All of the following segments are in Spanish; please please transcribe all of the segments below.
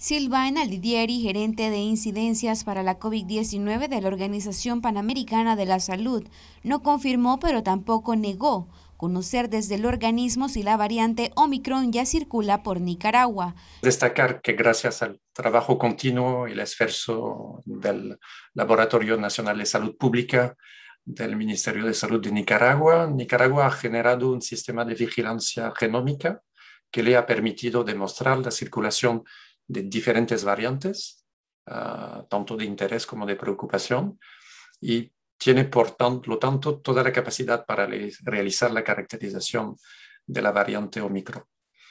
Silvana Lidieri, gerente de incidencias para la COVID-19 de la Organización Panamericana de la Salud, no confirmó pero tampoco negó conocer desde el organismo si la variante Omicron ya circula por Nicaragua. Destacar que gracias al trabajo continuo y el esfuerzo del Laboratorio Nacional de Salud Pública del Ministerio de Salud de Nicaragua, Nicaragua ha generado un sistema de vigilancia genómica que le ha permitido demostrar la circulación de diferentes variantes, ah, tanto de interés como de preocupación, y tiene por tanto, lo tanto toda la capacidad para realizar la caracterización de la variante Omicron.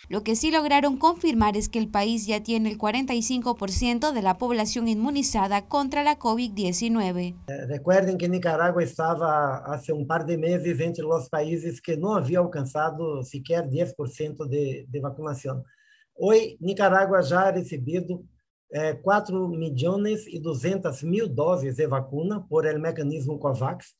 Lo que sí lograron confirmar es que el país ya tiene el 45% de la población inmunizada contra la COVID-19. Eh, recuerden que Nicaragua estaba hace un par de meses entre los países que no había alcanzado siquiera 10% de vacunación. Hoje, Nicarágua já recebeu recebido é, 4 milhões e 200 mil doses de vacuna por el mecanismo COVAX.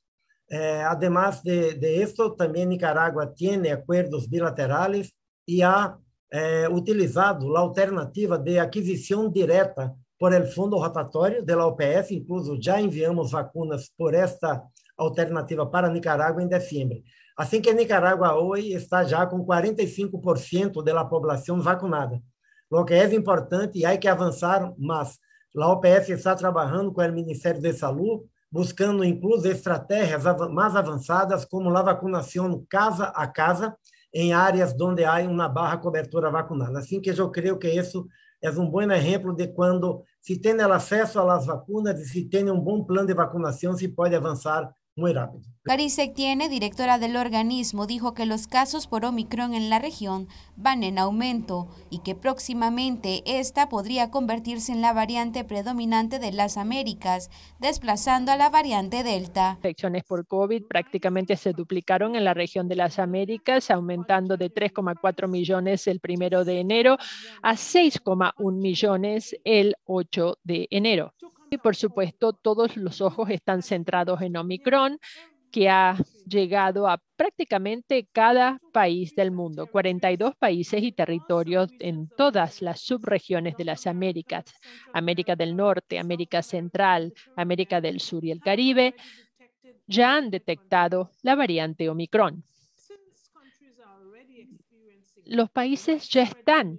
É, además de, de esto, também Nicarágua tem acordos bilaterais e há é, utilizado a alternativa de aquisição direta por el fundo rotatório da OPS, incluso já enviamos vacunas por esta alternativa para Nicarágua em dezembro. Assim que Nicarágua hoje está já com 45% da população vacinada. o que é importante e há que avançar, mas a OPS está trabalhando com o Ministério da Saúde, buscando incluso estratégias mais avançadas, como a vacinação casa a casa, em áreas onde há uma barra cobertura vacinada. Assim que eu creio que isso é um bom exemplo de quando se tem acesso às vacinas e se tem um bom plano de vacinação, se pode avançar muy rápido. tiene, directora del organismo, dijo que los casos por Omicron en la región van en aumento y que próximamente esta podría convertirse en la variante predominante de las Américas, desplazando a la variante Delta. Infecciones por COVID prácticamente se duplicaron en la región de las Américas, aumentando de 3,4 millones el primero de enero a 6,1 millones el 8 de enero. Y por supuesto, todos los ojos están centrados en Omicron, que ha llegado a prácticamente cada país del mundo, 42 países y territorios en todas las subregiones de las Américas, América del Norte, América Central, América del Sur y el Caribe, ya han detectado la variante Omicron. Los países ya están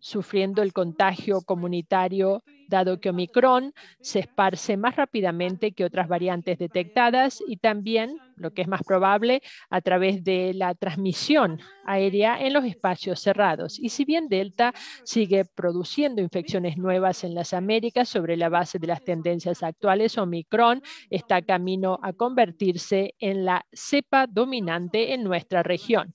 sufriendo el contagio comunitario, dado que Omicron se esparce más rápidamente que otras variantes detectadas y también, lo que es más probable, a través de la transmisión aérea en los espacios cerrados. Y si bien Delta sigue produciendo infecciones nuevas en las Américas sobre la base de las tendencias actuales, Omicron está camino a convertirse en la cepa dominante en nuestra región.